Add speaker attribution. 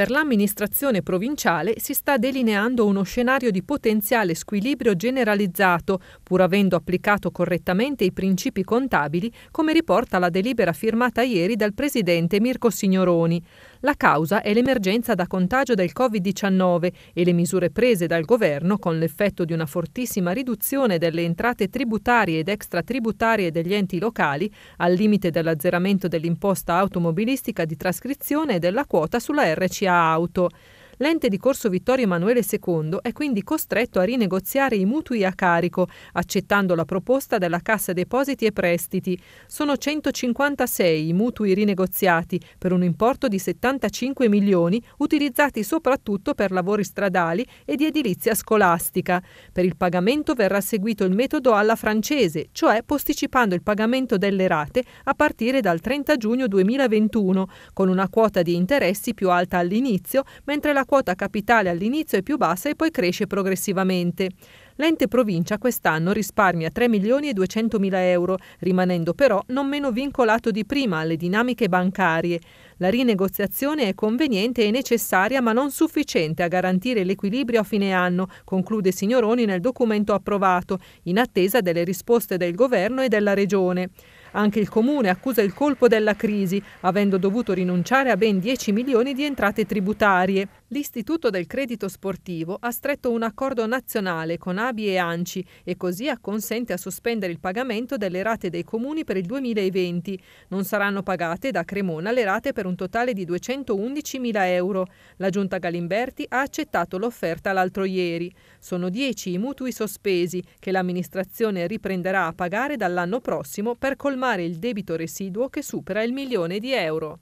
Speaker 1: Per l'amministrazione provinciale si sta delineando uno scenario di potenziale squilibrio generalizzato, pur avendo applicato correttamente i principi contabili, come riporta la delibera firmata ieri dal presidente Mirko Signoroni. La causa è l'emergenza da contagio del Covid-19 e le misure prese dal governo con l'effetto di una fortissima riduzione delle entrate tributarie ed extratributarie degli enti locali, al limite dell'azzeramento dell'imposta automobilistica di trascrizione e della quota sulla RCA auto. L'ente di Corso Vittorio Emanuele II è quindi costretto a rinegoziare i mutui a carico, accettando la proposta della Cassa Depositi e Prestiti. Sono 156 i mutui rinegoziati per un importo di 75 milioni utilizzati soprattutto per lavori stradali e di edilizia scolastica. Per il pagamento verrà seguito il metodo alla francese, cioè posticipando il pagamento delle rate a partire dal 30 giugno 2021, con una quota di interessi più alta all'inizio, mentre la quota capitale all'inizio è più bassa e poi cresce progressivamente. L'ente provincia quest'anno risparmia 3 milioni e 200 mila euro, rimanendo però non meno vincolato di prima alle dinamiche bancarie. La rinegoziazione è conveniente e necessaria ma non sufficiente a garantire l'equilibrio a fine anno, conclude Signoroni nel documento approvato, in attesa delle risposte del governo e della regione. Anche il Comune accusa il colpo della crisi, avendo dovuto rinunciare a ben 10 milioni di entrate tributarie. L'Istituto del Credito Sportivo ha stretto un accordo nazionale con ABI e ANCI e così acconsente a sospendere il pagamento delle rate dei comuni per il 2020. Non saranno pagate da Cremona le rate per un totale di 211 mila euro. La Giunta Galimberti ha accettato l'offerta l'altro ieri. Sono 10 i mutui sospesi che l'amministrazione riprenderà a pagare dall'anno prossimo per colmare colmare il debito residuo che supera il milione di euro.